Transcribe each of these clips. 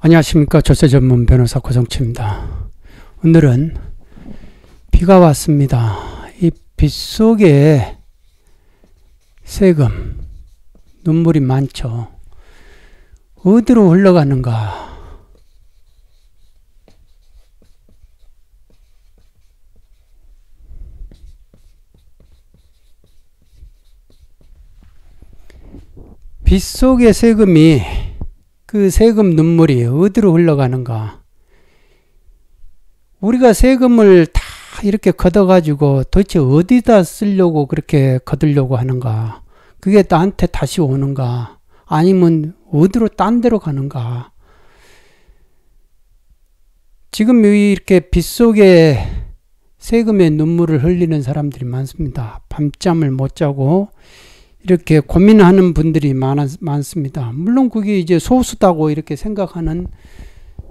안녕하십니까 조세 전문 변호사 고성치입니다. 오늘은 비가 왔습니다. 이 빗속에 세금 눈물이 많죠. 어디로 흘러가는가? 빗속의 세금이 그 세금 눈물이 어디로 흘러가는가? 우리가 세금을 다 이렇게 걷어가지고 도대체 어디다 쓰려고 그렇게 걷으려고 하는가? 그게 나한테 다시 오는가? 아니면 어디로 딴 데로 가는가? 지금 이렇게 빗속에 세금의 눈물을 흘리는 사람들이 많습니다. 밤잠을 못 자고 이렇게 고민하는 분들이 많아, 많습니다. 물론 그게 이제 소수다고 이렇게 생각하는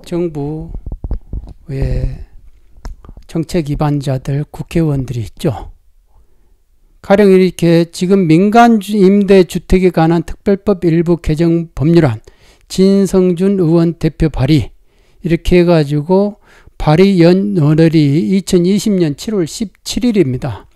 정부의 정책 위반자들, 국회의원들이 있죠. 가령 이렇게 지금 민간 임대 주택에 관한 특별법 일부 개정 법률안 진성준 의원 대표 발의 이렇게 해가지고 발의 연월이 2020년 7월 17일입니다.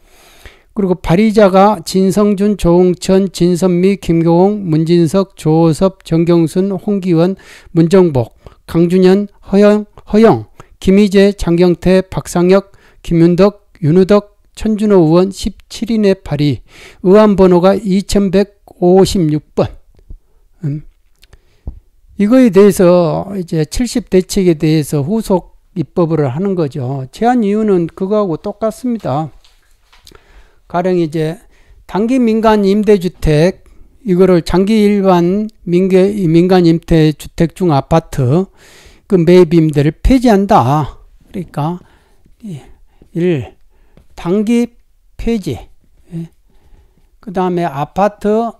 그리고 발의자가 진성준, 조홍천, 진선미, 김경홍 문진석, 조호섭, 정경순, 홍기원, 문정복, 강준현, 허영, 허영, 김희재, 장경태, 박상혁, 김윤덕, 윤우덕, 천준호 의원 17인의 발의, 의안 번호가 2156번. 음. 이거에 대해서 이제 70대책에 대해서 후속 입법을 하는 거죠. 제한 이유는 그거하고 똑같습니다. 가령 이제 단기 민간 임대주택 이거를 장기 일반 민계, 민간 임대주택 중 아파트 그 매입 임대를 폐지한다. 그러니까 1. 단기 폐지 예. 그 다음에 아파트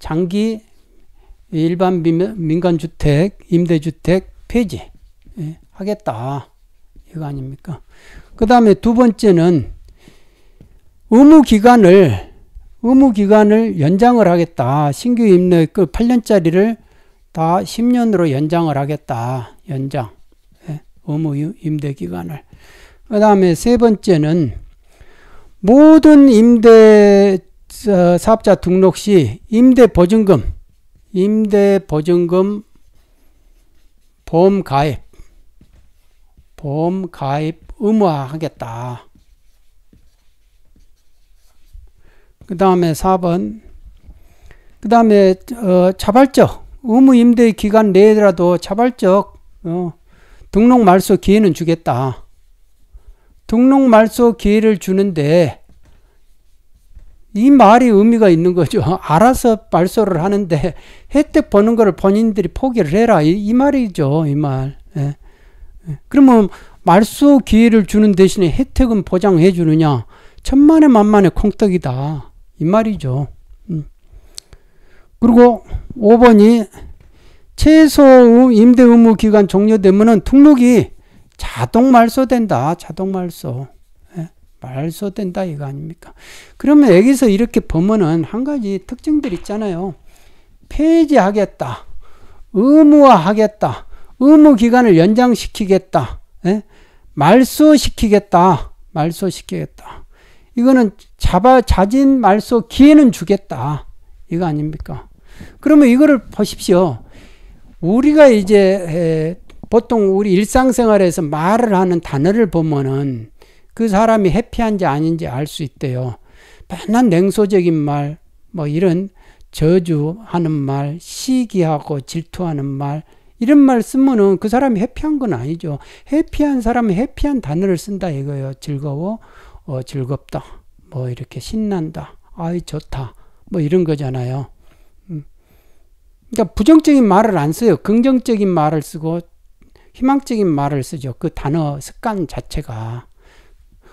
장기 일반 민간주택 임대주택 폐지 예. 하겠다 이거 아닙니까 그 다음에 두 번째는 의무 기간을 의무 기간을 연장을 하겠다. 신규 임의 급 그 8년짜리를 다 10년으로 연장을 하겠다. 연장. 예, 의무 임대 기간을. 그 다음에 세 번째는 모든 임대 어, 사업자 등록 시 임대 보증금, 임대 보증금 보험 가입, 보험 가입 의무화하겠다. 그 다음에 4번. 그 다음에 어, 자발적 의무 임대 기간 내에라도 자발적 어, 등록 말소 기회는 주겠다. 등록 말소 기회를 주는데 이 말이 의미가 있는 거죠. 알아서 말소를 하는데 혜택 보는 거를 본인들이 포기를 해라. 이, 이 말이죠. 이 말. 예. 예. 그러면 말소 기회를 주는 대신에 혜택은 보장해 주느냐? 천만에 만만에 콩떡이다. 이 말이죠. 음. 그리고 5번이 최소 임대 의무 기간 종료되면은 등록이 자동 말소된다. 자동 말소. 예? 말소된다 이거 아닙니까? 그러면 여기서 이렇게 보면은 한 가지 특징들 있잖아요. 폐지하겠다. 의무화하겠다. 의무 기간을 연장시키겠다. 예? 말소시키겠다. 말소시키겠다. 이거는 자바 자진 말소 기회는 주겠다. 이거 아닙니까? 그러면 이거를 보십시오. 우리가 이제 보통 우리 일상생활에서 말을 하는 단어를 보면은 그 사람이 해피한지 아닌지 알 수 있대요. 맨날 냉소적인 말, 뭐 이런 저주하는 말, 시기하고 질투하는 말, 이런 말 쓰면은 그 사람이 해피한 건 아니죠. 해피한 사람은 해피한 단어를 쓴다 이거예요. 즐거워, 어, 즐겁다, 뭐 이렇게 신난다, 아이 좋다, 뭐 이런 거잖아요. 음. 그러니까 부정적인 말을 안 써요. 긍정적인 말을 쓰고 희망적인 말을 쓰죠. 그 단어 습관 자체가.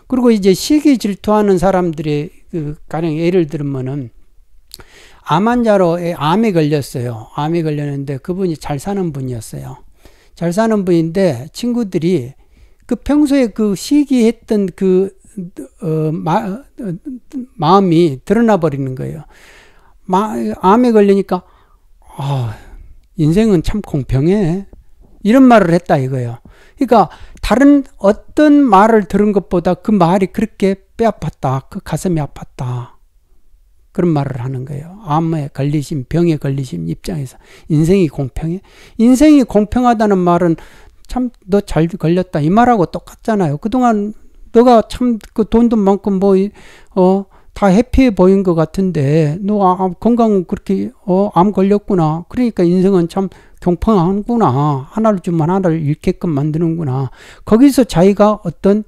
그리고 이제 시기 질투하는 사람들이그 가령 예를 들면은 암 환자로 암에 걸렸어요. 암에 걸렸는데 그분이 잘 사는 분이었어요. 잘 사는 분인데 친구들이 그 평소에 그 시기했던 그 어, 마, 어, 마음이 드러나 버리는 거예요. 마, 암에 걸리니까 아, 인생은 참 공평해. 이런 말을 했다 이거예요. 그러니까 다른 어떤 말을 들은 것보다 그 말이 그렇게 뼈 아팠다. 그 가슴이 아팠다. 그런 말을 하는 거예요. 암에 걸리심 병에 걸리심 입장에서. 인생이 공평해? 인생이 공평하다는 말은 참 너 잘 걸렸다. 이 말하고 똑같잖아요. 그동안 너가 참 그 돈도 많고 뭐어 다 해피해 보인 것 같은데 너 아, 아, 건강은 그렇게 어, 암 걸렸구나 그러니까 인생은 참경평하구나 하나를 주면 하나를 잃게끔 만드는구나 거기서 자기가 어떤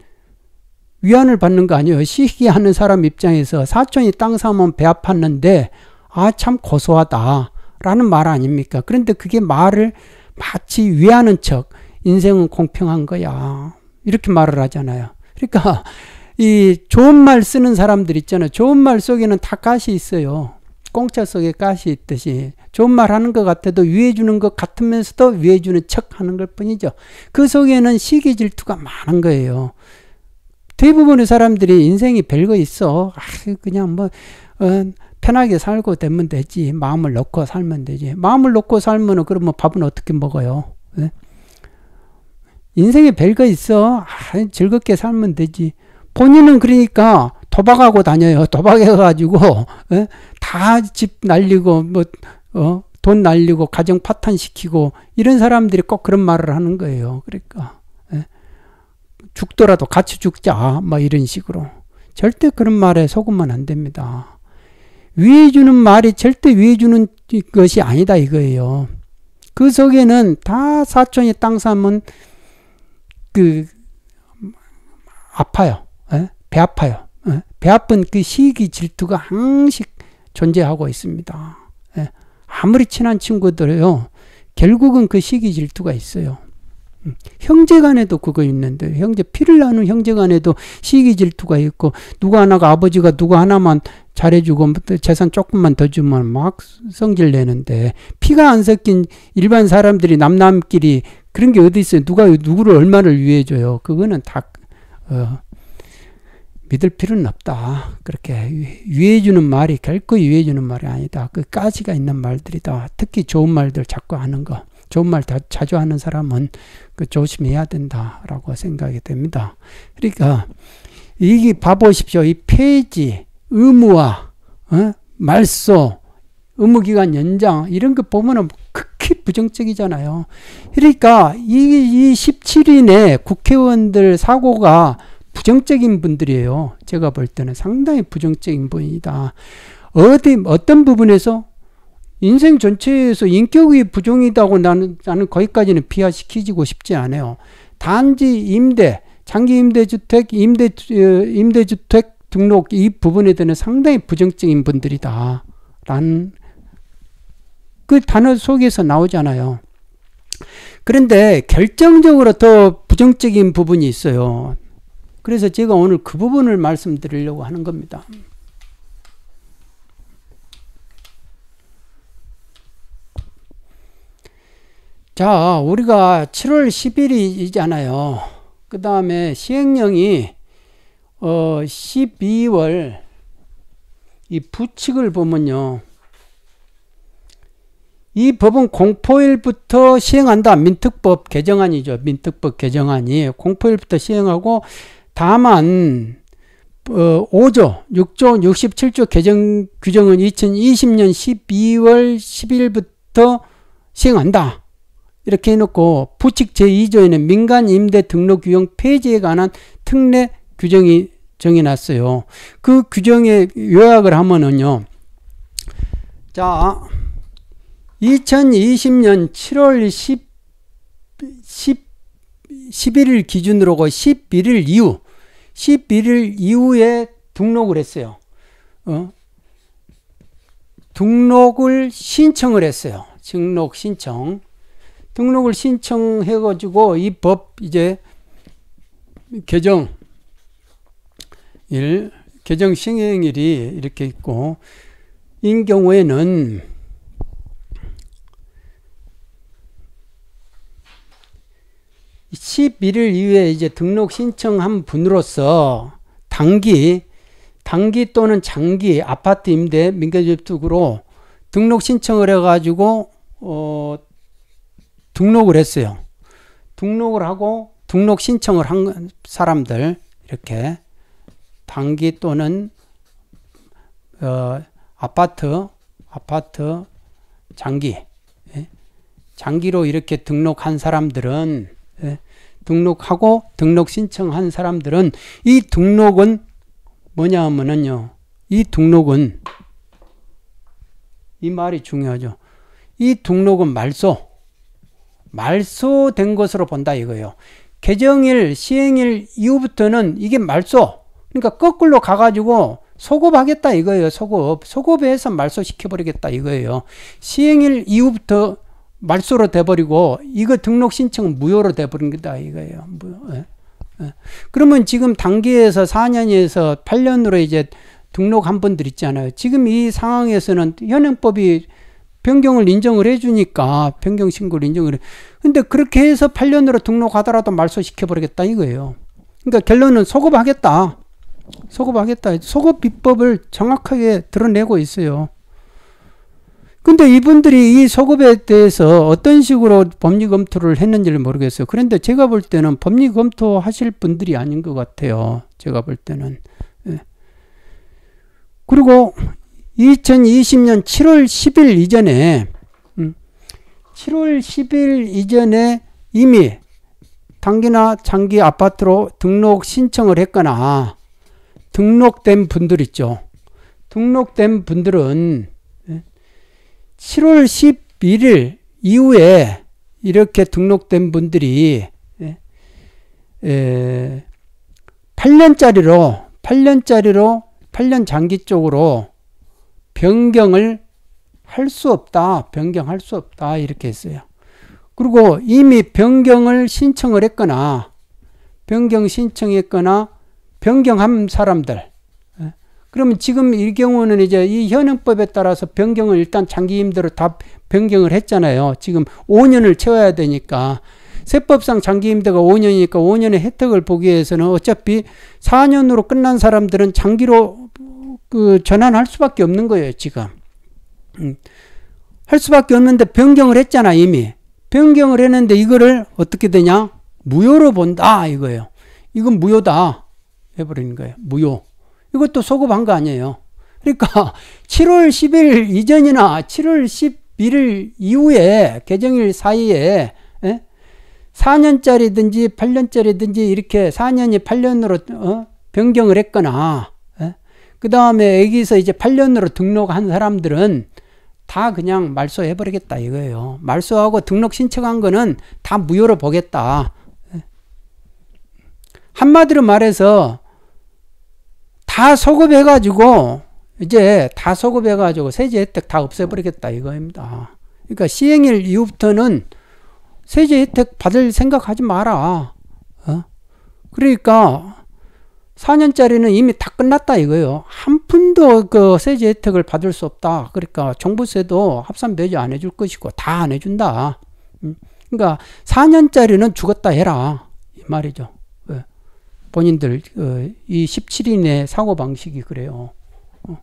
위안을 받는 거 아니에요 시기하는 사람 입장에서 사촌이 땅 사면 배 아팠는데 아 참 고소하다 라는 말 아닙니까 그런데 그게 말을 마치 위하는 척 인생은 공평한 거야 이렇게 말을 하잖아요 그러니까 이 좋은 말 쓰는 사람들 있잖아요. 좋은 말 속에는 다 가시 있어요. 공짜 속에 가시 있듯이 좋은 말 하는 것 같아도 위해 주는 것 같으면서도 위해 주는 척 하는 것 뿐이죠. 그 속에는 시기 질투가 많은 거예요. 대부분의 사람들이 인생이 별거 있어. 아, 그냥 뭐 어, 편하게 살고 되면 되지. 마음을 놓고 살면 되지. 마음을 놓고 살면은 그러면 밥은 어떻게 먹어요? 네? 인생에 별거 있어. 아, 즐겁게 살면 되지. 본인은 그러니까 도박하고 다녀요. 도박해가지고, 어? 다집 날리고, 뭐, 어, 돈 날리고, 가정 파탄시키고, 이런 사람들이 꼭 그런 말을 하는 거예요. 그러니까, 에? 예? 죽더라도 같이 죽자. 막 이런 식으로. 절대 그런 말에 속으면 안 됩니다. 위해주는 말이 절대 위해주는 것이 아니다 이거예요. 그 속에는 다 사촌이 땅 사면 그 아파요. 에? 예? 배 아파요. 에? 예? 배 아픈 그 시기 질투가 항상 존재하고 있습니다. 에? 예? 아무리 친한 친구들이요. 결국은 그 시기 질투가 있어요. 음, 형제 간에도 그거 있는데 형제 피를 나는 형제 간에도 시기 질투가 있고 누가 하나가 아버지가 누가 하나만 잘해주고 뭐 재산 조금만 더 주면 막 성질 내는데 피가 안 섞인 일반 사람들이 남남끼리 그런 게 어디 있어요? 누가 누구를 얼마를 위해 줘요? 그거는 다 어, 믿을 필요는 없다. 그렇게 위해 주는 말이 결코 위해 주는 말이 아니다. 그까지가 있는 말들이다. 특히 좋은 말들 자꾸 하는 거. 좋은 말다 자주 하는 사람은 그 조심해야 된다라고 생각이 됩니다. 그러니까 이게 봐보십시오. 이페이지의무와 어? 말소, 의무기간 연장 이런 거 보면은 극히 부정적이잖아요. 그러니까 이, 이 17인의 국회의원들 사고가 부정적인 분들이에요. 제가 볼 때는 상당히 부정적인 분이다. 어디 어떤 부분에서 인생 전체에서 인격이 부정이다고 나는 나는 거기까지는 비하시키지고 싶지 않아요. 단지 임대 장기 임대주택 임대 어, 임대주택 등록 이 부분에 대해 상당히 부정적인 분들이다라는 그 단어 속에서 나오잖아요. 그런데 결정적으로 더 부정적인 부분이 있어요. 그래서 제가 오늘 그 부분을 말씀드리려고 하는 겁니다. 자, 우리가 7월 10일이잖아요. 그 다음에 시행령이 어, 12월 이 부칙을 보면요. 이 법은 공포일부터 시행한다. 민특법 개정안이죠. 민특법 개정안이 공포일부터 시행하고 다만 어, 5조, 6조, 67조 개정 규정은 2020년 12월 10일부터 시행한다. 이렇게 해놓고 부칙 제2조에는 민간 임대 등록 유형 폐지에 관한 특례 규정이 정해놨어요. 그 규정에 요약을 하면은요. 자, 2020년 7월 10, 10, 11일 기준으로 11일 그 이후, 11일 이후에 등록을 했어요. 어? 등록을 신청을 했어요. 등록 신청. 등록을 신청해가지고 이 법 이제 개정 일 개정 시행일이 이렇게 있고 인 경우에는 11일 이후에 이제 등록 신청한 분으로서 단기, 단기 또는 장기 아파트 임대 민간주택으로 등록 신청을 해가지고 어, 등록을 했어요. 등록을 하고 등록 신청을 한 사람들 이렇게 단기 또는 어, 아파트, 아파트 장기, 예? 장기로 이렇게 등록한 사람들은 예? 등록하고 등록 신청한 사람들은 이 등록은 뭐냐 하면은요. 이 등록은 이 말이 중요하죠. 이 등록은 말소 말소된 것으로 본다 이거예요. 개정일 시행일 이후부터는 이게 말소 그러니까 거꾸로 가가지고 소급하겠다 이거예요. 소급. 소급해서 말소시켜버리겠다 이거예요. 시행일 이후부터 말소로 돼버리고 이거 등록 신청 은 무효로 돼버린 거다 이거예요. 예. 예. 그러면 지금 단기에서 4년에서 8년으로 이제 등록한 분들 있잖아요. 지금 이 상황에서는 현행법이 변경을 인정을 해주니까 변경 신고를 인정을 해. 근데 그렇게 해서 8년으로 등록하더라도 말소시켜버리겠다 이거예요. 그러니까 결론은 소급하겠다. 소급하겠다. 소급 비법을 정확하게 드러내고 있어요. 근데 이분들이 이 소급에 대해서 어떤 식으로 법리 검토를 했는지를 모르겠어요. 그런데 제가 볼 때는 법리 검토 하실 분들이 아닌 것 같아요. 제가 볼 때는. 예. 그리고 2020년 7월 10일 이전에, 7월 음, 10일 이전에 이미 단기나 장기 아파트로 등록 신청을 했거나 등록된 분들 있죠. 등록된 분들은 7월 11일 이후에 이렇게 등록된 분들이 8년짜리로 예, 예, 8년짜리로 8년 장기 쪽으로 변경을 할 수 없다. 변경할 수 없다. 이렇게 했어요. 그리고 이미 변경을 신청을 했거나 변경 신청했거나 변경한 사람들 그러면 지금 이 경우는 이제 이 현행법에 따라서 변경을 일단 장기 임대로 다 변경을 했잖아요. 지금 5년을 채워야 되니까. 세법상 장기 임대가 5년이니까 5년의 혜택을 보기 위해서는 어차피 4년으로 끝난 사람들은 장기로 그 전환할 수밖에 없는 거예요, 지금. 음. 할 수밖에 없는데 변경을 했잖아, 이미. 변경을 했는데 이거를 어떻게 되냐? 무효로 본다, 이거예요. 이건 무효다. 해버린 거예요. 무효. 이것도 소급한 거 아니에요. 그러니까 7월 10일 이전이나 7월 11일 이후에 개정일 사이에 예? 4년짜리든지 8년짜리든지 이렇게 4년이 8년으로 어? 변경을 했거나 예? 그 다음에 여기서 이제 8년으로 등록한 사람들은 다 그냥 말소해버리겠다 이거예요. 말소하고 등록 신청한 거는 다 무효로 보겠다. 예? 한마디로 말해서 다 소급해가지고 이제 다 소급해가지고 세제 혜택 다 없애버리겠다 이거입니다. 그러니까 시행일 이후부터는 세제 혜택 받을 생각하지 마라. 어? 그러니까 4년짜리는 이미 다 끝났다 이거예요. 한 푼도 그 세제 혜택을 받을 수 없다. 그러니까 종부세도 합산 배제 안 해줄 것이고 다 안 해준다. 음? 그러니까 4년짜리는 죽었다 해라. 이 말이죠. 본인들 어, 이 17인의 사고 방식이 그래요. 어.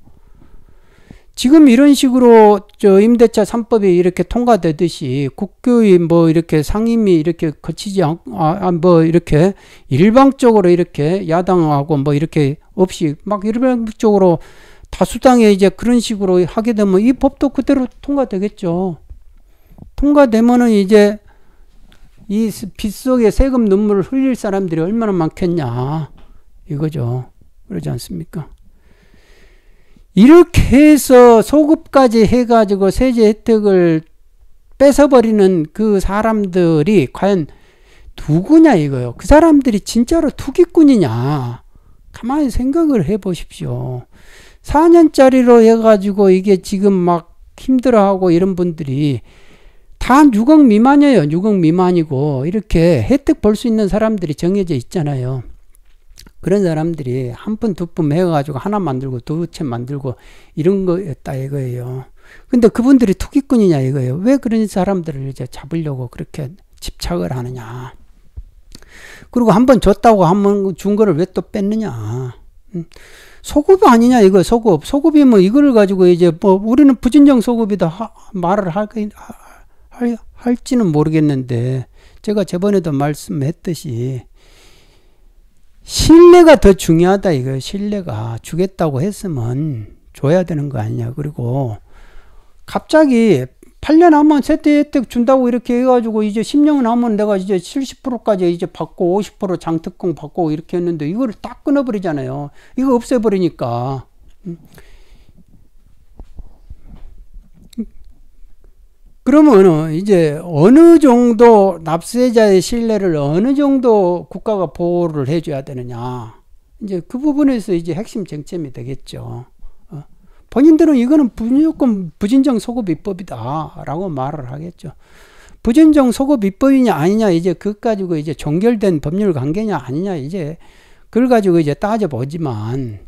지금 이런 식으로 저 임대차 3법이 이렇게 통과되듯이 국교의 뭐 이렇게 상임위 이렇게 거치지 않, 아, 아, 뭐 이렇게 일방적으로 이렇게 야당하고 뭐 이렇게 없이 막 일방적으로 다수당에 이제 그런 식으로 하게 되면 이 법도 그대로 통과되겠죠. 통과되면은 이제 이 빗속에 세금 눈물을 흘릴 사람들이 얼마나 많겠냐 이거죠. 그러지 않습니까? 이렇게 해서 소급까지 해가지고 세제 혜택을 뺏어버리는 그 사람들이 과연 누구냐 이거요. 그 사람들이 진짜로 투기꾼이냐. 가만히 생각을 해 보십시오. 4년짜리로 해가지고 이게 지금 막 힘들어하고 이런 분들이 다 6억 미만이에요. 6억 미만이고 이렇게 혜택 볼 수 있는 사람들이 정해져 있잖아요. 그런 사람들이 한 푼 두 푼 해가지고 하나 만들고 두 채 만들고 이런 거였다 이거예요. 근데 그분들이 투기꾼이냐 이거예요. 왜 그런 사람들을 이제 잡으려고 그렇게 집착을 하느냐. 그리고 한 번 줬다고 한 번 준 거를 왜 또 뺐느냐. 음. 소급 아니냐 이거 소급. 소급이면 뭐 이거를 가지고 이제 뭐 우리는 부진정 소급이다 하, 말을 하긴 하, 할, 할지는 모르겠는데 제가 저번에도 말씀했듯이 신뢰가 더 중요하다 이거 신뢰가 주겠다고 했으면 줘야 되는 거 아니냐. 그리고 갑자기 8년 하면 세대 혜택 준다고 이렇게 해가지고 이제 10년 하면 내가 이제 70%까지 이제 받고 50% 장특공 받고 이렇게 했는데 이거를 딱 끊어버리잖아요. 이거 없애버리니까. 음. 그러면은 이제 어느 정도 납세자의 신뢰를 어느 정도 국가가 보호를 해줘야 되느냐. 이제 그 부분에서 이제 핵심 쟁점이 되겠죠. 어. 본인들은 이거는 무조건 부진정 소급 입법이다라고 말을 하겠죠. 부진정 소급 입법이냐 아니냐 이제 그 가지고 이제 종결된 법률 관계냐 아니냐 이제 그걸 가지고 이제 따져보지만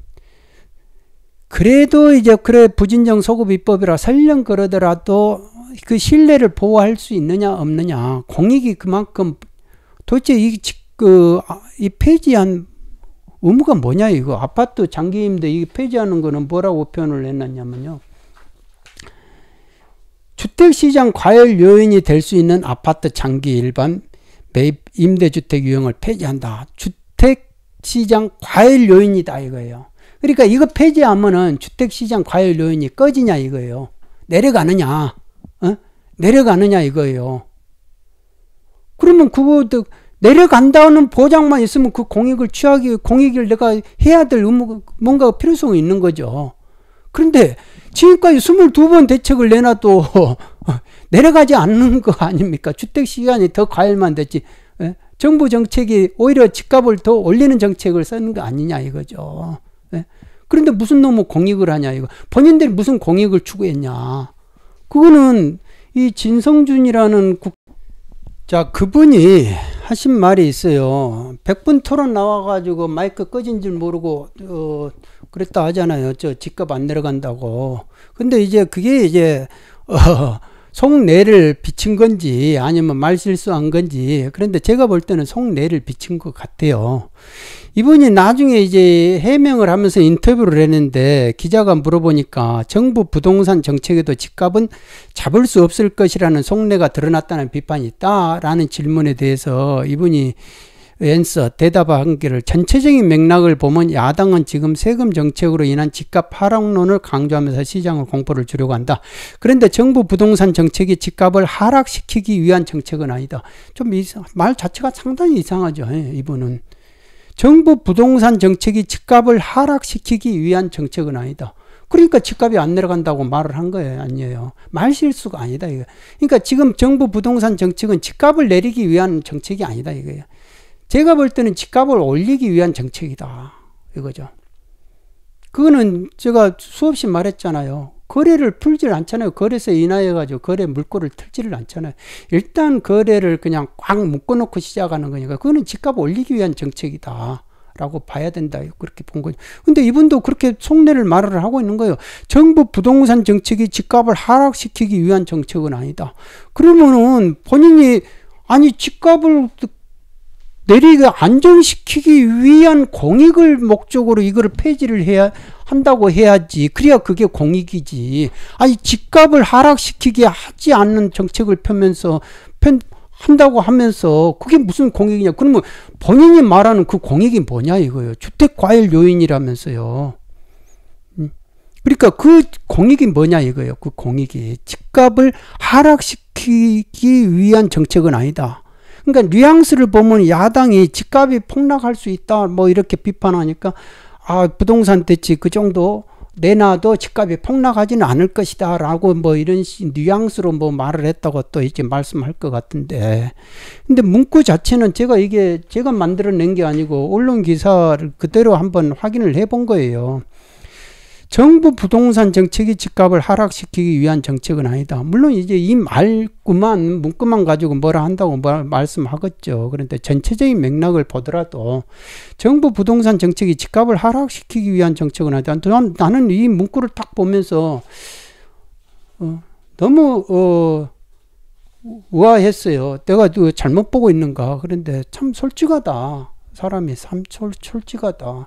그래도 이제 그래 부진정 소급 입법이라 설령 그러더라도 그 신뢰를 보호할 수 있느냐 없느냐 공익이 그만큼 도대체 이, 그, 아, 이 폐지한 의무가 뭐냐 이거 아파트 장기 임대 이 폐지하는 거는 뭐라고 표현을 했놨냐면요 주택시장 과열 요인이 될 수 있는 아파트 장기 일반 매입 임대주택 유형을 폐지한다 주택시장 과열 요인이다 이거예요 그러니까 이거 폐지하면은 주택시장 과열 요인이 꺼지냐 이거예요 내려가느냐 어? 내려가느냐 이거예요. 그러면 그거 내려간다는 보장만 있으면 그 공익을 취하기 공익을 내가 해야 될 의무 뭔가 필요성이 있는 거죠. 그런데 지금까지 22번 대책을 내놔도 내려가지 않는 거 아닙니까? 주택 시간이 더 과열만 됐지. 예? 정부 정책이 오히려 집값을 더 올리는 정책을 쓰는 거 아니냐 이거죠. 예? 그런데 무슨 놈의 공익을 하냐 이거. 본인들이 무슨 공익을 추구했냐. 그거는 이 진성준이라는 국... 자 그분이 하신 말이 있어요. 백분 토론 나와가지고 마이크 꺼진 줄 모르고 어, 그랬다 하잖아요. 저 집값 안 내려간다고. 근데 이제 그게 이제 어, 속내를 비친 건지 아니면 말실수한 건지 그런데 제가 볼 때는 속내를 비친 것 같아요. 이분이 나중에 이제 해명을 하면서 인터뷰를 했는데 기자가 물어보니까 정부 부동산 정책에도 집값은 잡을 수 없을 것이라는 속내가 드러났다는 비판이 있다라는 질문에 대해서 이분이 엔서 대답한 길을 전체적인 맥락을 보면 야당은 지금 세금 정책으로 인한 집값 하락론을 강조하면서 시장을 공포를 주려고 한다. 그런데 정부 부동산 정책이 집값을 하락시키기 위한 정책은 아니다. 좀 말 자체가 상당히 이상하죠. 예, 이분은. 정부 부동산 정책이 집값을 하락시키기 위한 정책은 아니다. 그러니까 집값이 안 내려간다고 말을 한 거예요, 아니에요. 말실수가 아니다, 이거. 그러니까 지금 정부 부동산 정책은 집값을 내리기 위한 정책이 아니다, 이거예요. 제가 볼 때는 집값을 올리기 위한 정책이다. 이거죠. 그거는 제가 수없이 말했잖아요. 거래를 풀지를 않잖아요. 거래세 인하여가지고 거래 물꼬를 틀지를 않잖아요. 일단 거래를 그냥 꽉 묶어놓고 시작하는 거니까 그거는 집값 올리기 위한 정책이다. 라고 봐야 된다. 그렇게 본 거죠. 근데 이분도 그렇게 속내를 말을 하고 있는 거예요. 정부 부동산 정책이 집값을 하락시키기 위한 정책은 아니다. 그러면은 본인이 아니 집값을 내리가 안정시키기 위한 공익을 목적으로 이거를 폐지를 해야 한다고 해야지. 그래야 그게 공익이지. 아니 집값을 하락시키게 하지 않는 정책을 펴면서 편 한다고 하면서 그게 무슨 공익이냐? 그러면 본인이 말하는 그 공익이 뭐냐 이거예요. 주택 과열 요인이라면서요. 음. 그러니까 그 공익이 뭐냐 이거예요. 그 공익이 집값을 하락시키기 위한 정책은 아니다. 그러니까 뉘앙스를 보면 야당이 집값이 폭락할 수 있다 뭐 이렇게 비판하니까 아 부동산 대치 그 정도 내놔도 집값이 폭락하지는 않을 것이다 라고 뭐 이런 뉘앙스로 뭐 말을 했다고 또 이제 말씀할 것 같은데 근데 문구 자체는 제가 이게 제가 만들어낸 게 아니고 언론 기사를 그대로 한번 확인을 해 본 거예요 정부 부동산 정책이 집값을 하락시키기 위한 정책은 아니다. 물론 이제 이 말구만 문구만 가지고 뭐라 한다고 말, 씀하겠죠 그런데 전체적인 맥락을 보더라도 정부 부동산 정책이 집값을 하락시키기 위한 정책은 아니다. 난, 나는 이 문구를 딱 보면서 어, 너무 어, 우아했어요. 내가 잘못 보고 있는가. 그런데 참 솔직하다. 사람이 삼 솔, 솔직하다.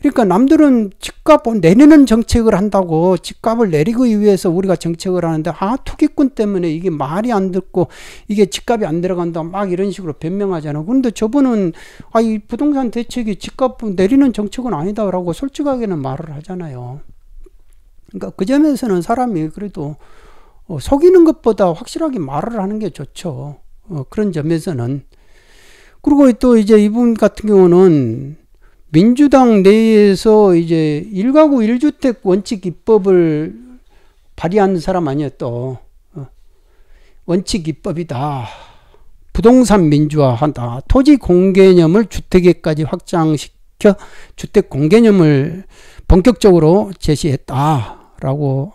그러니까 남들은 집값 을 내리는 정책을 한다고 집값을 내리기 위해서 우리가 정책을 하는데 아 투기꾼 때문에 이게 말이 안 듣고 이게 집값이 안 들어간다 막 이런 식으로 변명하잖아. 요 그런데 저분은 아 이 부동산 대책이 집값 을 내리는 정책은 아니다라고 솔직하게는 말을 하잖아요. 그러니까 그 점에서는 사람이 그래도 어, 속이는 것보다 확실하게 말을 하는 게 좋죠. 어, 그런 점에서는 그리고 또 이제 이분 같은 경우는 민주당 내에서 이제 일가구 일주택 원칙 입법을 발의한 사람 아니었또 어. 원칙 입법이다. 부동산 민주화한다. 토지 공개념을 주택에까지 확장시켜 주택 공개념을 본격적으로 제시했다라고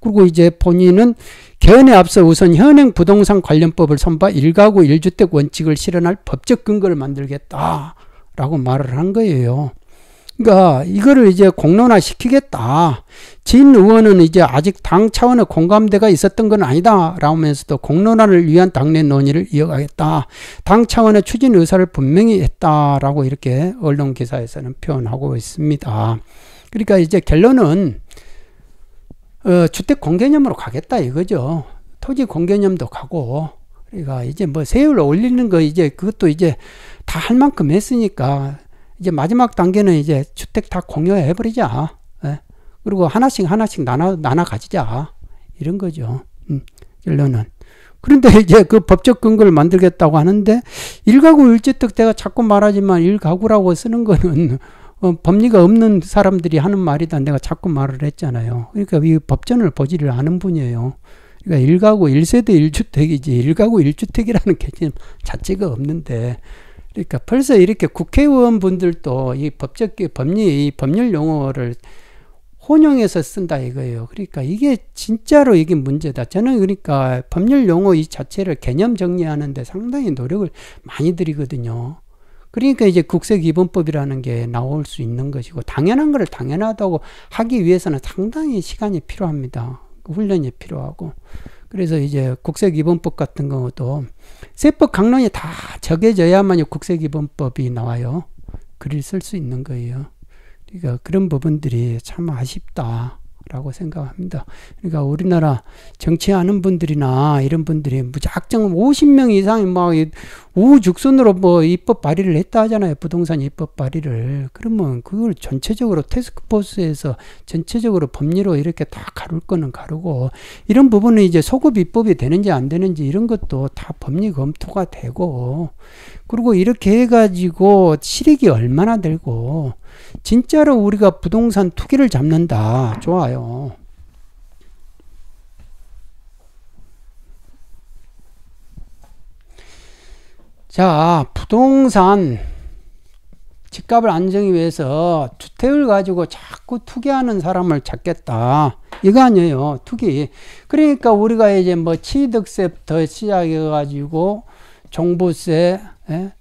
그리고 이제 본인은 개헌에 앞서 우선 현행 부동산 관련법을 선봐 일가구 일주택 원칙을 실현할 법적 근거를 만들겠다. 라고 말을 한 거예요. 그러니까 이거를 이제 공론화 시키겠다. 진 의원은 이제 아직 당 차원의 공감대가 있었던 건 아니다. 라면서도 공론화를 위한 당내 논의를 이어가겠다. 당 차원의 추진 의사를 분명히 했다라고 이렇게 언론 기사에서는 표현하고 있습니다. 그러니까 이제 결론은 어, 주택 공개념으로 가겠다 이거죠. 토지 공개념도 가고 그러니까 이제 뭐 세율 을 올리는 거 이제 그것도 이제 다할 만큼 했으니까 이제 마지막 단계는 이제 주택 다 공유해 버리자. 예. 그리고 하나씩 하나씩 나눠 나눠 가지자. 이런 거죠. 음, 결론은. 그런데 이제 그 법적 근거를 만들겠다고 하는데 일가구 일주택 내가 자꾸 말하지만 일가구라고 쓰는 거는 어, 법리가 없는 사람들이 하는 말이다 내가 자꾸 말을 했잖아요. 그러니까 이 법전을 보지를 않은 분이에요. 그러니까 일가구 1세대1주택이지 일가구 1주택이라는 개념 자체가 없는데 그러니까 벌써 이렇게 국회의원 분들도 이 법적 법리 이 법률 용어를 혼용해서 쓴다 이거예요. 그러니까 이게 진짜로 이게 문제다. 저는 그러니까 법률 용어 이 자체를 개념 정리하는데 상당히 노력을 많이 들이거든요. 그러니까 이제 국세기본법이라는 게 나올 수 있는 것이고 당연한 것을 당연하다고 하기 위해서는 상당히 시간이 필요합니다. 훈련이 필요하고 그래서 이제 국세기본법 같은 것도 세법 강론이 다 적해져야만 국세기본법이 나와요. 글을 쓸 수 있는 거예요. 그러니까 그런 부분들이 참 아쉽다. 라고 생각합니다. 그러니까 우리나라 정치하는 분들이나 이런 분들이 무작정 50명 이상이 막 우죽순으로 뭐 입법 발의를 했다 하잖아요. 부동산 입법 발의를. 그러면 그걸 전체적으로 테스크포스에서 전체적으로 법리로 이렇게 다 가룰 거는 가르고 이런 부분은 이제 소급 입법이 되는지 안 되는지 이런 것도 다 법리 검토가 되고 그리고 이렇게 해가지고 실익이 얼마나 되고 진짜로 우리가 부동산 투기를 잡는다. 좋아요. 자, 부동산 집값을 안정이 위해서 주택을 가지고 자꾸 투기하는 사람을 찾겠다. 이거 아니에요. 투기. 그러니까 우리가 이제 뭐 취득세부터 시작해가지고 종부세, 예?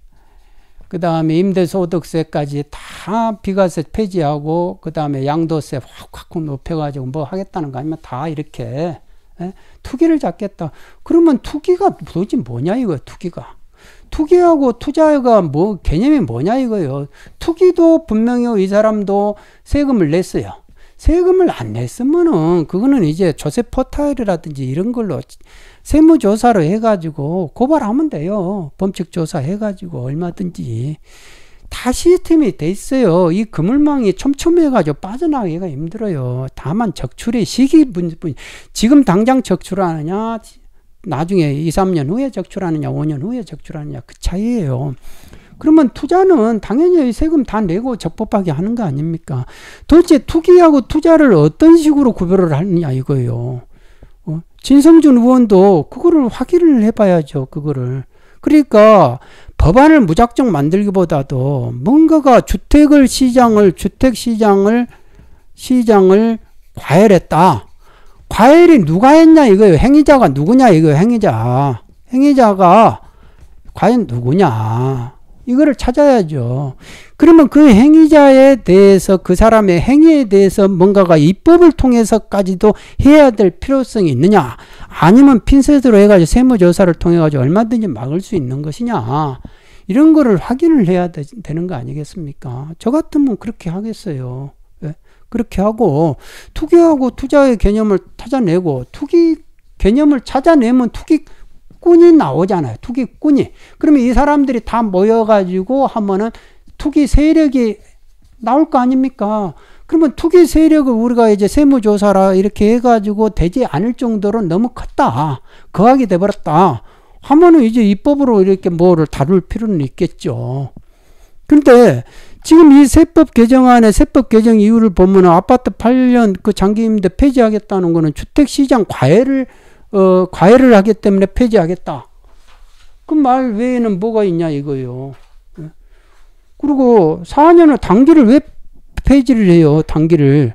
그 다음에 임대소득세까지 다 비과세 폐지하고 그 다음에 양도세 확 확 높여가지고 뭐 하겠다는 거 아니면 다 이렇게 예? 투기를 잡겠다. 그러면 투기가 도대체 뭐냐 이거 투기가. 투기하고 투자가 뭐 개념이 뭐냐 이거예요. 투기도 분명히 이 사람도 세금을 냈어요. 세금을 안 냈으면은 그거는 이제 조세 포탈이라든지 이런 걸로 세무조사를 해가지고 고발하면 돼요. 범칙조사 해가지고 얼마든지. 다 시스템이 돼 있어요. 이 그물망이 촘촘해가지고 빠져나가기가 힘들어요. 다만 적출의 시기 분, 분 지금 당장 적출하느냐, 나중에 2, 3년 후에 적출하느냐, 5년 후에 적출하느냐, 그 차이예요. 그러면 투자는 당연히 세금 다 내고 적법하게 하는 거 아닙니까? 도대체 투기하고 투자를 어떤 식으로 구별을 하느냐 이거예요. 어? 진성준 의원도 그거를 확인을 해봐야죠. 그거를. 그러니까 법안을 무작정 만들기보다도 뭔가가 주택을 시장을 주택 시장을 시장을 과열했다. 과열이 누가 했냐 이거예요. 행위자가 누구냐 이거 행위자. 행위자가 과연 누구냐. 이거를 찾아야죠. 그러면 그 행위자에 대해서 그 사람의 행위에 대해서 뭔가가 입법을 통해서까지도 해야 될 필요성이 있느냐? 아니면 핀셋으로 해가지고 세무조사를 통해가지고 얼마든지 막을 수 있는 것이냐? 이런 거를 확인을 해야 되, 는거 아니겠습니까? 저 같으면 그렇게 하겠어요. 네? 그렇게 하고 투기하고 투자의 개념을 찾아내고 투기 개념을 찾아내면 투기 투기꾼이 나오잖아요. 투기꾼이. 그러면 이 사람들이 다 모여가지고 하면은 투기 세력이 나올 거 아닙니까? 그러면 투기 세력을 우리가 이제 세무조사라 이렇게 해가지고 되지 않을 정도로 너무 컸다. 거하게 돼버렸다. 하면은 이제 입법으로 이렇게 뭐를 다룰 필요는 있겠죠. 근데 지금 이 세법 개정안에 세법 개정 이유를 보면 아파트 8년 그 장기임대 폐지하겠다는 거는 주택시장 과외를 어, 과외를 하기 때문에 폐지하겠다. 그 말 외에는 뭐가 있냐 이거요. 예. 그리고 4년을 단기를 왜 폐지를 해요? 단기를.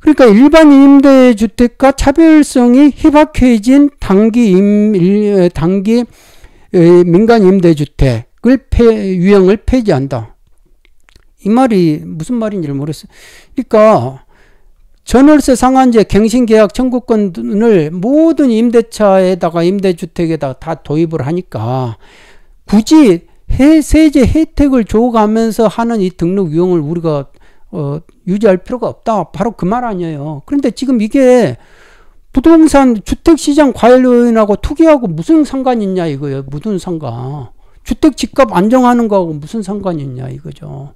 그러니까 일반 임대주택과 차별성이 희박해진 단기 임, 단기 어, 민간 임대주택을 폐, 유형을 폐지한다. 이 말이 무슨 말인지를 모르겠어요. 그러니까 전월세 상한제 갱신계약 청구권을 모든 임대차에다가 임대주택에다가 다 도입을 하니까 굳이 해, 세제 혜택을 줘가면서 하는 이 등록 유형을 우리가 어, 유지할 필요가 없다. 바로 그 말 아니에요. 그런데 지금 이게 부동산 주택시장 과열인하고 투기하고 무슨 상관이 있냐 이거예요. 무슨 상관. 주택 집값 안정하는 거하고 무슨 상관이 있냐 이거죠.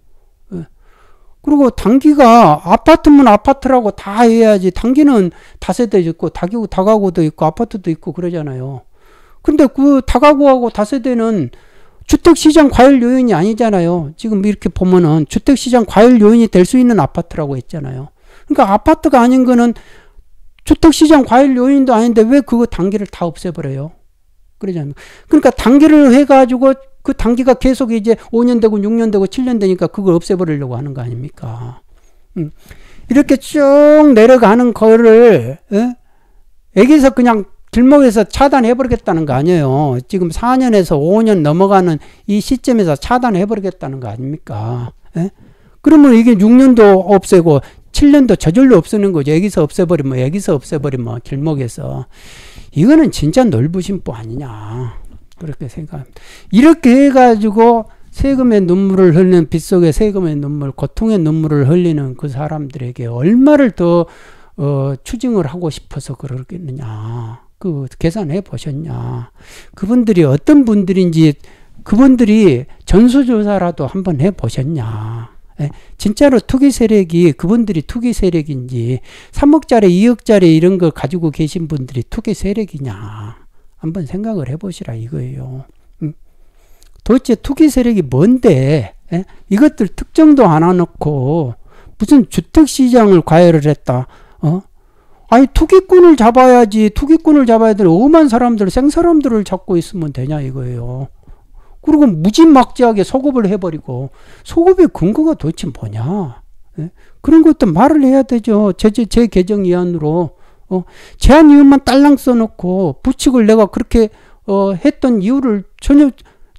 그리고 단기가 아파트면 아파트라고 다 해야지 단기는 다세대 있고 다기고 다가구도 있고 아파트도 있고 그러잖아요. 근데 그 다가구하고 다세대는 주택시장 과열 요인이 아니잖아요. 지금 이렇게 보면은 주택시장 과열 요인이 될 수 있는 아파트라고 했잖아요. 그러니까 아파트가 아닌 거는 주택시장 과열 요인도 아닌데 왜 그거 단기를 다 없애버려요? 그러잖아요. 그러니까 단기를 해가지고 그 단기가 계속 이제 5년 되고 6년 되고 7년 되니까 그걸 없애버리려고 하는 거 아닙니까? 음. 이렇게 쭉 내려가는 거를 예? 에? 여기서 그냥 길목에서 차단해버리겠다는 거 아니에요. 지금 4년에서 5년 넘어가는 이 시점에서 차단해버리겠다는 거 아닙니까? 에? 예? 그러면 이게 6년도 없애고 7년도 저절로 없애는 거죠. 여기서 없애버리면, 여기서 없애버리면, 길목에서. 이거는 진짜 넓으신 분 아니냐. 그렇게 생각합니다. 이렇게 해가지고 세금의 눈물을 흘리는 빗속에 세금의 눈물, 고통의 눈물을 흘리는 그 사람들에게 얼마를 더 어, 추징을 하고 싶어서 그러겠느냐. 그 계산해 보셨냐. 그분들이 어떤 분들인지 그분들이 전수조사라도 한번 해 보셨냐. 예, 진짜로 투기 세력이 그분들이 투기 세력인지 3억짜리 2억짜리 이런 걸 가지고 계신 분들이 투기 세력이냐. 한번 생각을 해보시라 이거예요. 음. 도대체 투기 세력이 뭔데 예? 이것들 특정도 안 해놓고 무슨 주택시장을 과열을 했다. 어? 아니 투기꾼을 잡아야지 투기꾼을 잡아야 될 엄한 사람들 생사람들을 잡고 있으면 되냐 이거예요. 그리고 무진막지하게 소급을 해버리고 소급의 근거가 도대체 뭐냐. 예? 그런 것도 말을 해야 되죠. 제, 제, 제 계정 이안으로 어, 제한 이유만 딸랑 써놓고 부칙을 내가 그렇게 어, 했던 이유를 전혀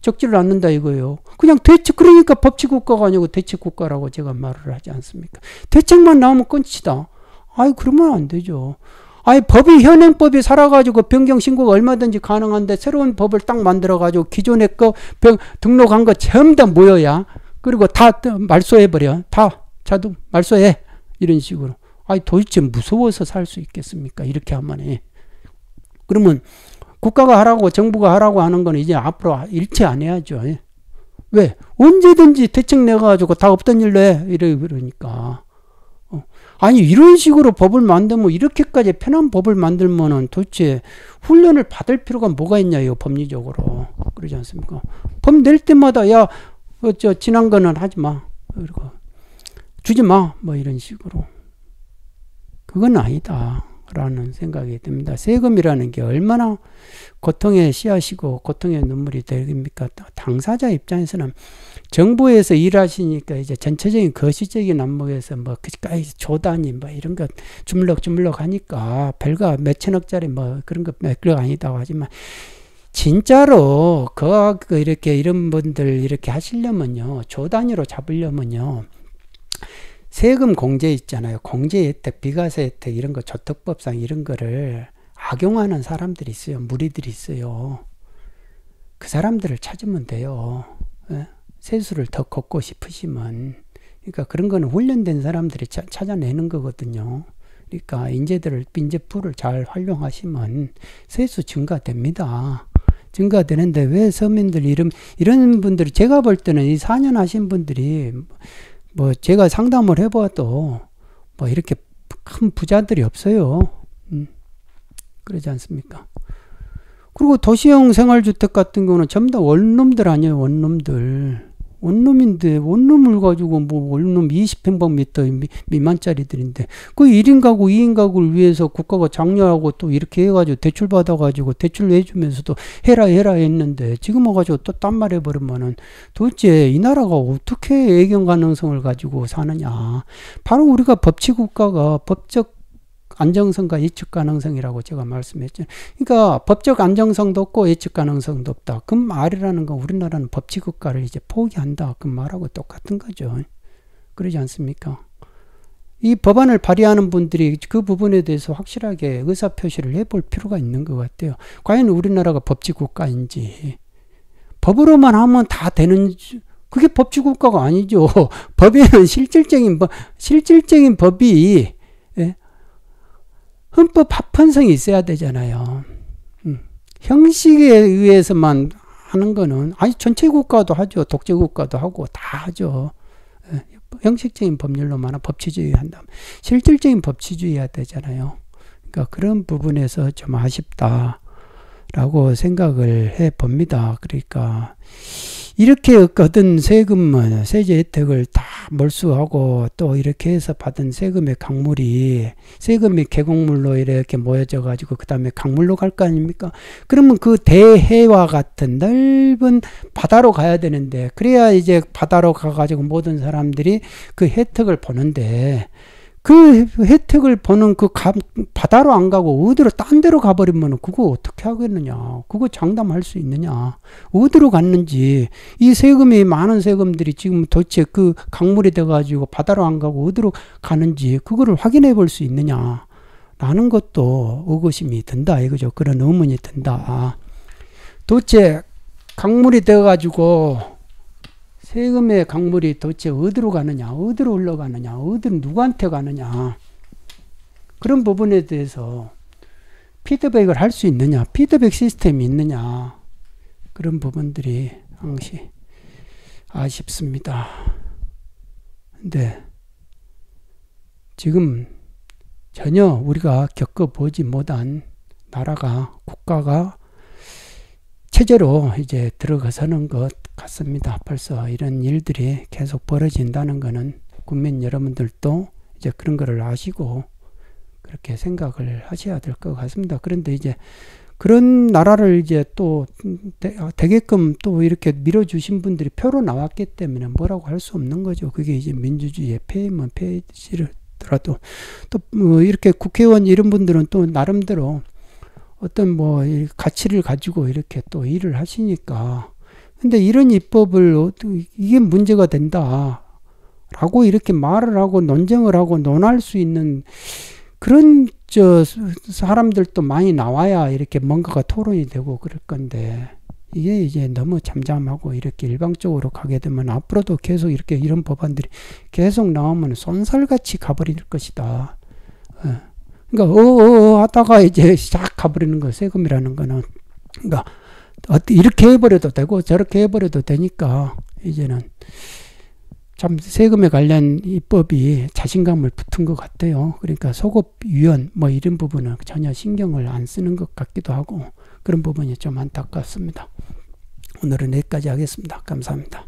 적지를 않는다 이거예요. 그냥 대책 그러니까 법치 국가가 아니고 대책 국가라고 제가 말을 하지 않습니까? 대책만 나오면 끝이다. 아이 그러면 안 되죠. 아니 법이 현행법이 살아가지고 변경 신고가 얼마든지 가능한데 새로운 법을 딱 만들어가지고 기존의 거 병, 등록한 거 전부 다 모여야 그리고 다 말소해버려 다 자동 말소해 이런 식으로 아니 도대체 무서워서 살 수 있겠습니까? 이렇게 하면 예. 그러면 국가가 하라고 정부가 하라고 하는 건 이제 앞으로 일체 안 해야죠. 예. 왜? 언제든지 대책 내가지고 다 없던 일로 해. 이래 그러니까. 어. 아니 이런 식으로 법을 만들면 이렇게까지 편한 법을 만들면은 도대체 훈련을 받을 필요가 뭐가 있냐 요 법리적으로 그러지 않습니까? 법 낼 때마다 야저 어, 지난 거는 하지 마 그리고 주지 마뭐 이런 식으로 그건 아니다. 라는 생각이 듭니다. 세금이라는 게 얼마나 고통의 씨앗이고 고통의 눈물이 됩니까? 당사자 입장에서는 정부에서 일하시니까 이제 전체적인 거시적인 안목에서 뭐 그까지 조단이 뭐 이런 것 주물럭주물럭 하니까 별거 몇천억짜리 뭐 그런 거 별거 아니다고 하지만 진짜로 거 이렇게 이런 분들 이렇게 하시려면요. 조단위로 잡으려면요. 세금 공제 있잖아요. 공제 혜택, 비과세 혜택 이런 거 저특법상 이런 거를 악용하는 사람들이 있어요. 무리들이 있어요. 그 사람들을 찾으면 돼요. 예? 세수를 더 걷고 싶으시면 그러니까 그런 거는 훈련된 사람들이 차, 찾아내는 거거든요. 그러니까 인재들을 인재풀을 잘 활용하시면 세수 증가됩니다. 증가되는데 왜 서민들 이름 이런 분들이 제가 볼 때는 이 4년 하신 분들이 뭐 제가 상담을 해봐도 뭐 이렇게 큰 부자들이 없어요. 음, 그러지 않습니까? 그리고 도시형 생활주택 같은 경우는 전부 다 원룸들 아니에요, 원룸들. 원룸인데 원룸을 가지고 뭐 원룸 20평방미터 미만짜리들인데 그 1인 가구 2인 가구를 위해서 국가가 장려하고 또 이렇게 해가지고 대출 받아가지고 대출 해주면서도 해라 해라 했는데 지금 와가지고 또 딴 말 해버리면은 도대체 이 나라가 어떻게 애견 가능성을 가지고 사느냐 바로 우리가 법치 국가가 법적 안정성과 예측 가능성이라고 제가 말씀했죠. 그러니까 법적 안정성도 없고 예측 가능성도 없다. 그말이라는건 우리나라는 법치국가를 이제 포기한다. 그 말하고 똑같은 거죠. 그러지 않습니까? 이 법안을 발의하는 분들이 그 부분에 대해서 확실하게 의사표시를 해볼 필요가 있는 것 같아요. 과연 우리나라가 법치국가인지. 법으로만 하면 다 되는, 그게 법치국가가 아니죠. 법에는 실질적인, 실질적인 법이 헌법 합헌성이 있어야 되잖아요. 음. 형식에 의해서만 하는 거는 아니 전체 국가도 하죠. 독재 국가도 하고 다 하죠. 예. 형식적인 법률로만 법치주의 한다. 실질적인 법치주의야 되잖아요. 그러니까 그런 부분에서 좀 아쉽다라고 생각을 해 봅니다. 그러니까 이렇게 얻은 세금, 세제 혜택을 다 몰수하고 또 이렇게 해서 받은 세금의 강물이 세금이 계곡물로 이렇게 모여져 가지고 그 다음에 강물로 갈 거 아닙니까? 그러면 그 대해와 같은 넓은 바다로 가야 되는데 그래야 이제 바다로 가가지고 모든 사람들이 그 혜택을 보는데 그 혜택을 보는그 가, 바다로 안 가고 어디로 딴 데로 가버리면 그거 어떻게 하겠느냐 그거 장담할 수 있느냐 어디로 갔는지 이 세금이 많은 세금들이 지금 도대체 그 강물이 돼 가지고 바다로 안 가고 어디로 가는지 그거를 확인해 볼 수 있느냐 라는 것도 의구심이 든다 이거죠 그런 의문이 든다 도대체 강물이 돼 가지고 세금의 강물이 도대체 어디로 가느냐, 어디로 흘러가느냐, 어디로 누구한테 가느냐. 그런 부분에 대해서 피드백을 할 수 있느냐, 피드백 시스템이 있느냐. 그런 부분들이 항시 아쉽습니다. 근데 지금 전혀 우리가 겪어보지 못한 나라가, 국가가 체제로 이제 들어가서는 것 같습니다. 벌써 이런 일들이 계속 벌어진다는 것은 국민 여러분들도 이제 그런 거를 아시고 그렇게 생각을 하셔야 될 것 같습니다. 그런데 이제 그런 나라를 이제 또 되게끔 또 이렇게 밀어주신 분들이 표로 나왔기 때문에 뭐라고 할 수 없는 거죠. 그게 이제 민주주의의 폐임은 폐지를 더라도 또 뭐 이렇게 국회의원 이런 분들은 또 나름대로 어떤 뭐 가치를 가지고 이렇게 또 일을 하시니까 근데 이런 입법을 이게 문제가 된다 라고 이렇게 말을 하고 논쟁을 하고 논할 수 있는 그런 저 사람들도 많이 나와야 이렇게 뭔가가 토론이 되고 그럴 건데 이게 이제 너무 잠잠하고 이렇게 일방적으로 가게 되면 앞으로도 계속 이렇게 이런 법안들이 계속 나오면 손살같이 가버릴 것이다. 어. 그러니까 어어 하다가 어, 어, 이제 싹 가버리는 거 세금이라는 거는 그러니까 이렇게 해버려도 되고 저렇게 해버려도 되니까 이제는 참 세금에 관련 입법이 자신감을 붙은 것 같아요. 그러니까 소급 유연 뭐 이런 부분은 전혀 신경을 안 쓰는 것 같기도 하고 그런 부분이 좀 안타깝습니다. 오늘은 여기까지 하겠습니다. 감사합니다.